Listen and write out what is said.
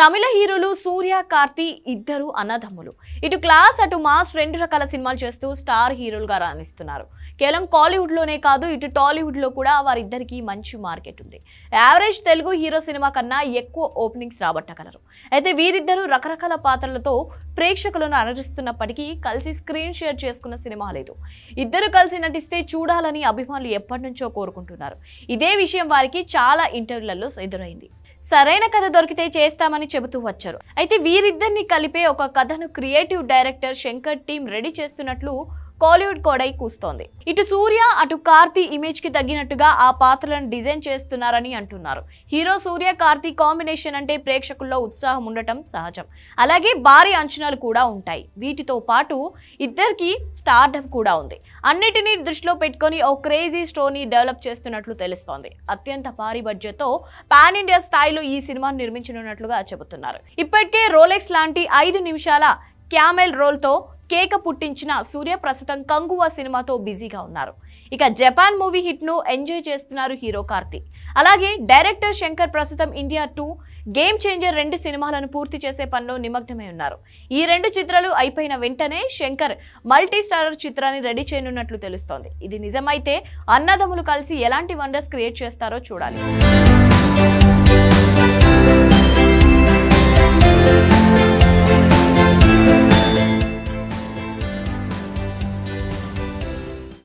తమిళ హీరోలు సూర్య కార్తీ ఇద్దరు అన్నదమ్ములు ఇటు క్లాస్ అటు మాస్ రెండు రకాల సినిమాలు చేస్తూ స్టార్ హీరోలుగా రాణిస్తున్నారు కేవలం కాలీవుడ్లోనే కాదు ఇటు టాలీవుడ్లో కూడా వారిద్దరికీ మంచి మార్కెట్ ఉంది యావరేజ్ తెలుగు హీరో సినిమా కన్నా ఎక్కువ ఓపెనింగ్స్ రాబట్టగలరు అయితే వీరిద్దరూ రకరకాల పాత్రలతో ప్రేక్షకులను అనరిస్తున్నప్పటికీ కలిసి స్క్రీన్ షేర్ చేసుకున్న సినిమా లేదు ఇద్దరు కలిసి నటిస్తే చూడాలని అభిమానులు ఎప్పటి నుంచో కోరుకుంటున్నారు ఇదే విషయం వారికి చాలా ఇంటర్వ్యూలలో ఎదురైంది సరైన కథ దొరికితే చేస్తామని చెబుతూ వచ్చారు అయితే వీరిద్దరిని కలిపే ఒక కథను creative director Shankar team ready చేస్తున్నట్లు కోలీవుడ్ కోడై కూస్తోంది ఇటు సూర్య అటు కార్తీ ఇమేజ్ కి తగ్గినట్టుగా ఆ పాత్రలను డిజైన్ చేస్తున్నారని అంటున్నారు హీరో సూర్య కార్తి కాంబినేషన్ అంటే ప్రేక్షకుల్లో ఉత్సాహం ఉండటం సహజం అలాగే భారీ అంచనాలు కూడా ఉంటాయి వీటితో పాటు ఇద్దరికి స్టార్డమ్ కూడా ఉంది అన్నిటినీ దృష్టిలో పెట్టుకొని ఓ క్రేజీ స్టోరీని డెవలప్ చేస్తున్నట్లు తెలుస్తోంది అత్యంత భారీ బడ్జెట్తో పాన్ ఇండియా స్థాయిలో ఈ సినిమాను నిర్మించనున్నట్లుగా చెబుతున్నారు ఇప్పటికే రోలెక్స్ లాంటి ఐదు నిమిషాల క్యామెల్ రోల్తో కేక పుట్టించిన సూర్య ప్రస్తుతం కంగువా సినిమాతో బిజీగా ఉన్నారు ఇక జపాన్ మూవీ హిట్ను ఎంజాయ్ చేస్తున్నారు హీరో కార్తిక్ అలాగే డైరెక్టర్ శంకర్ ప్రస్తుతం ఇండియా టూ గేమ్ చేంజర్ రెండు సినిమాలను పూర్తి చేసే పనిలో నిమగ్నమై ఉన్నారు ఈ రెండు చిత్రాలు అయిపోయిన వెంటనే శంకర్ మల్టీ స్టార్ చిత్రాన్ని రెడీ చేయనున్నట్లు తెలుస్తోంది ఇది నిజమైతే అన్నదమ్ములు కలిసి ఎలాంటి వండర్స్ క్రియేట్ చేస్తారో చూడాలి